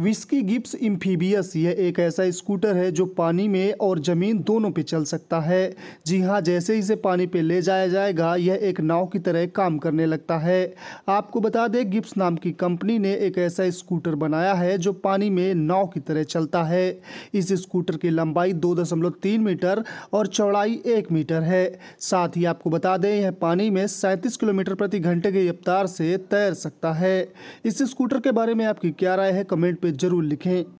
whisky Gibbs इम्फीबियस यह एक ऐसा स्कूटर है जो पानी में और ज़मीन दोनों पे चल सकता है जी हाँ जैसे इसे पानी पे ले जाया जाएगा यह एक नाव की तरह काम करने लगता है आपको बता दें गिप्स नाम की कंपनी ने एक ऐसा स्कूटर बनाया है जो पानी में नाव की तरह चलता है इस स्कूटर की लंबाई दो दशमलव तीन मीटर और चौड़ाई एक मीटर है साथ ही आपको बता दें यह पानी में सैंतीस किलोमीटर प्रति घंटे की रफ्तार से तैर सकता है इस स्कूटर के बारे में आपकी क्या राय है कमेंट पर पे ज़रूर लिखें